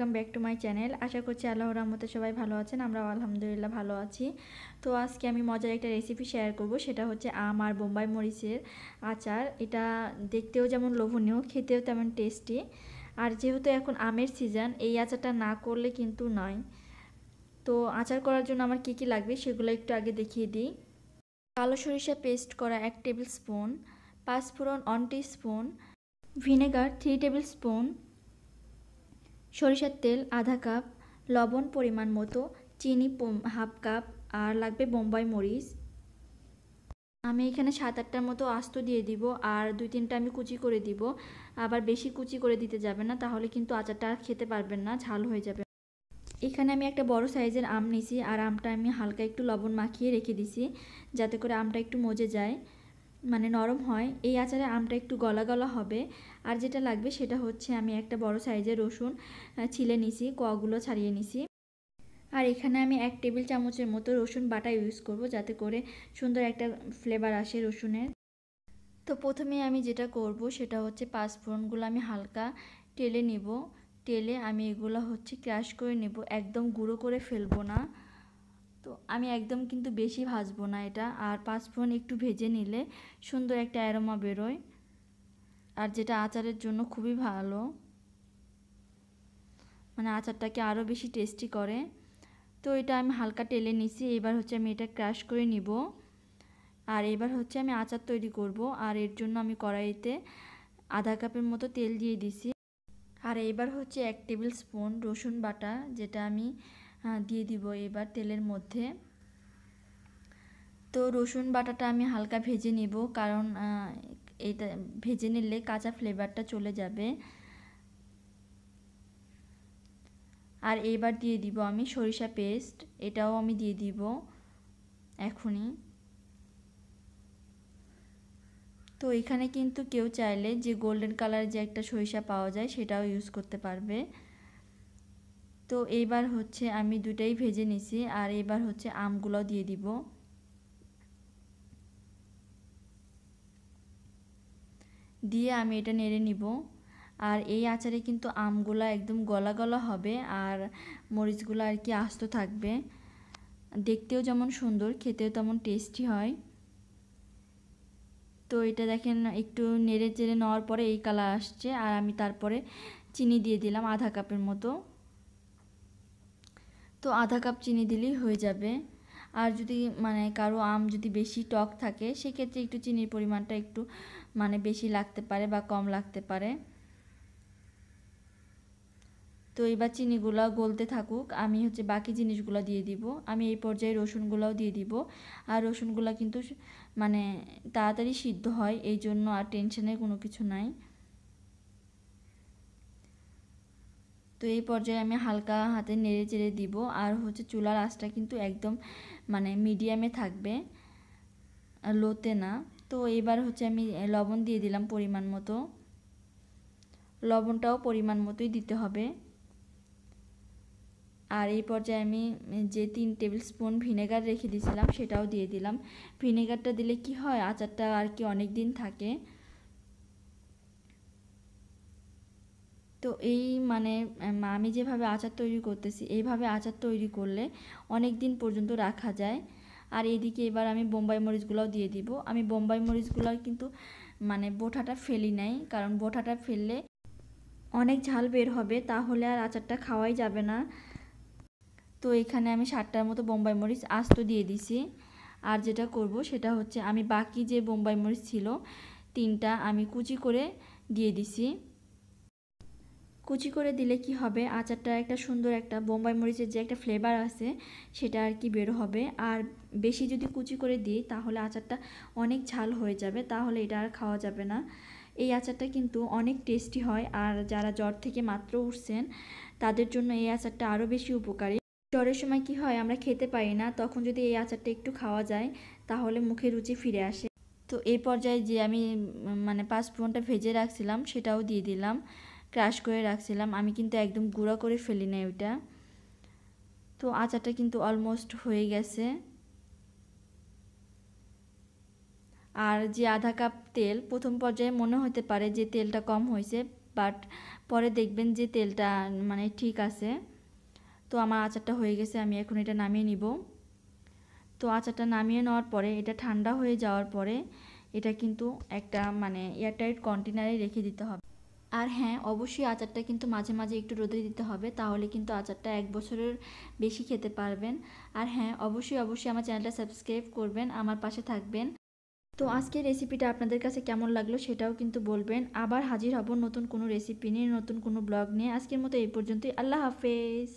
welcome back to my channel আশা করছি আল্লাহ রহমতে সবাই ভালো আছেন আমরা আলহামদুলিল্লাহ ভালো আছি তো আজকে আমি মজার একটা রেসিপি শেয়ার করব সেটা হচ্ছে আম আর বোম্বাই মরিচের আচার এটা দেখতেও যেমন লোভনীয় খেতেও তেমন টেস্টি আর যেহেতু এখন আমের সিজন এই আচারটা না করলে কিন্তু নয় তো আচার করার জন্য আমার কি কি লাগবে সেগুলো একটু আগে দেখিয়ে দিই কালো সরিষা পেস্ট করা এক টেবিল স্পুন পাঁচফোড়ন one spoon vinegar three tablespoon সরিষার তেল আধা কাপ লবণ পরিমাণ মতো চিনি হাফ কাপ আর লাগবে বোম্বাই মরিচ আমি এখানে সাত আটটার মতো আস্ত দিয়ে দিব আর দুই তিনটা আমি কুচি করে দিব আবার বেশি কুচি করে দিতে যাবে না তাহলে কিন্তু আচারটা খেতে পারবেন না ঝাল হয়ে যাবে এখানে আমি একটা বড় সাইজের আম নিছি আর আমটা আমি হালকা একটু লবণ মাখিয়ে রেখে দিছি যাতে করে আমটা একটু মজে যায় মানে নরম হয় এই আচারে আমটা একটু গলা গলা হবে আর যেটা লাগবে সেটা হচ্ছে আমি একটা বড় সাইজের রসুন ছিলে নিছি কোয়াগুলো ছাড়িয়ে নিছি আর এখানে আমি এক টেবিল চামচের মতো রসুন বাটা ইউজ করব যাতে করে সুন্দর একটা ফ্লেভার আসে রসুনের তো প্রথমে আমি যেটা করব সেটা হচ্ছে পাঁচফোড়নগুলো আমি হালকা টেলে নিব টেলে আমি এগুলো হচ্ছে ক্রাশ করে নেব একদম গুঁড়ো করে ফেলবো না তো আমি একদম কিন্তু বেশি ভাজবো না এটা আর পাঁচফোড়ন একটু ভেজে নিলে সুন্দর একটা অ্যারোমা বেরোয় আর যেটা আচারের জন্য খুবই ভালো মানে আচারটাকে আরও বেশি টেস্টি করে তো এটা আমি হালকা টেলে নিছি এবার হচ্ছে আমি এটা ক্রাশ করে নিব আর এবার হচ্ছে আমি আচার তৈরি করব আর এর জন্য আমি কড়াইতে আধা কাপের মতো তেল দিয়ে দিছি আর এবার হচ্ছে এক টেবিল স্পুন রসুন বাটা যেটা আমি দিয়ে দিব এবার তেলের মধ্যে তো রসুন বাটাটা আমি হালকা ভেজে নিব কারণ এটা ভেজে নিলে কাঁচা ফ্লেভারটা চলে যাবে আর এবার দিয়ে দিব আমি সরিষা পেস্ট এটাও আমি দিয়ে দিব এখনই তো এখানে কিন্তু কেউ চাইলে যে গোল্ডেন কালার যে একটা সরিষা পাওয়া যায় সেটাও ইউজ করতে পারবে তো এইবার হচ্ছে আমি দুটাই ভেজে নিছি আর এবার হচ্ছে আমগুলো দিয়ে দিব দিয়ে আমি এটা নেড়ে নিব আর এই আচারে কিন্তু আমগুলো একদম গলা গলা হবে আর মরিচগুলো আর কি আস্ত থাকবে দেখতেও যেমন সুন্দর খেতেও তেমন টেস্টি হয় তো এটা দেখেন একটু নেড়ে চেড়ে নেওয়ার পরে এই কালার আসছে আর আমি তারপরে চিনি দিয়ে দিলাম আধা কাপের মতো তো আধা কাপ চিনি দিলেই হয়ে যাবে আর যদি মানে কারো আম যদি বেশি টক থাকে সেক্ষেত্রে একটু চিনির পরিমাণটা একটু মানে বেশি লাগতে পারে বা কম লাগতে পারে তো এবার চিনিগুলো গলতে থাকুক আমি হচ্ছে বাকি জিনিসগুলো দিয়ে দিব আমি এই পর্যায়ে রসুনগুলোও দিয়ে দিব আর রসুনগুলো কিন্তু মানে তাড়াতাড়ি সিদ্ধ হয় এই জন্য আর টেনশনের কোনো কিছু নাই তো এই পর্যায়ে আমি হালকা হাতে নেড়ে চেড়ে দিব আর হচ্ছে চুলার আঁচটা কিন্তু একদম মানে মিডিয়ামে থাকবে লোতে না তো এবার হচ্ছে আমি লবণ দিয়ে দিলাম পরিমাণ মতো লবণটাও পরিমাণ মতোই দিতে হবে আর এই পর্যায়ে আমি যে তিন টেবিল স্পুন ভিনেগার রেখে দিয়েছিলাম সেটাও দিয়ে দিলাম ভিনেগারটা দিলে কি হয় আচারটা আর কি অনেক দিন থাকে তো এই মানে আমি যেভাবে আচার তৈরি করতেছি এইভাবে আচার তৈরি করলে অনেক দিন পর্যন্ত রাখা যায় আর এদিকে এবার আমি বোম্বাই মরিচগুলোও দিয়ে দিব আমি বোম্বাই মরিচগুলো কিন্তু মানে বোঠাটা ফেলি নাই কারণ বোঠাটা ফেললে অনেক ঝাল বের হবে তাহলে আর আচারটা খাওয়াই যাবে না তো এখানে আমি ষাটটার মতো বোম্বাই মরিচ আস্ত দিয়ে দিছি আর যেটা করব সেটা হচ্ছে আমি বাকি যে বোম্বাই মরিচ ছিল তিনটা আমি কুচি করে দিয়ে দিছি কুচি করে দিলে কি হবে আচারটা একটা সুন্দর একটা বোম্বাই মরিচের যে একটা ফ্লেভার আছে সেটা আর কি বেরো হবে আর বেশি যদি কুচি করে দিই তাহলে আচারটা অনেক ঝাল হয়ে যাবে তাহলে এটা আর খাওয়া যাবে না এই আচারটা কিন্তু অনেক টেস্টি হয় আর যারা জ্বর থেকে মাত্র উঠছেন তাদের জন্য এই আচারটা আরও বেশি উপকারী জ্বরের সময় কি হয় আমরা খেতে পারি না তখন যদি এই আচারটা একটু খাওয়া যায় তাহলে মুখে রুচি ফিরে আসে তো এই পর্যায়ে যে আমি মানে পাঁচ ফোড়নটা ভেজে রাখছিলাম সেটাও দিয়ে দিলাম ক্রাশ করে রাখছিলাম আমি কিন্তু একদম গুঁড়া করে ফেলি না ওইটা তো আচারটা কিন্তু অলমোস্ট হয়ে গেছে আর যে আধা কাপ তেল প্রথম পর্যায়ে মনে হতে পারে যে তেলটা কম হয়েছে বাট পরে দেখবেন যে তেলটা মানে ঠিক আছে তো আমার আচারটা হয়ে গেছে আমি এখন এটা নামিয়ে নিব তো আচারটা নামিয়ে নেওয়ার পরে এটা ঠান্ডা হয়ে যাওয়ার পরে এটা কিন্তু একটা মানে এয়ারটাইট কন্টেনারে রেখে দিতে হবে আর হ্যাঁ অবশ্যই আচারটা কিন্তু মাঝে মাঝে একটু রোদে দিতে হবে তাহলে কিন্তু আচারটা এক বছরের বেশি খেতে পারবেন আর হ্যাঁ অবশ্যই অবশ্যই আমার চ্যানেলটা সাবস্ক্রাইব করবেন আমার পাশে থাকবেন তো আজকের রেসিপিটা আপনাদের কাছে কেমন লাগলো সেটাও কিন্তু বলবেন আবার হাজির হব নতুন কোনো রেসিপি নিয়ে নতুন কোনো ব্লগ নিয়ে আজকের মতো এই পর্যন্তই আল্লাহ হাফেজ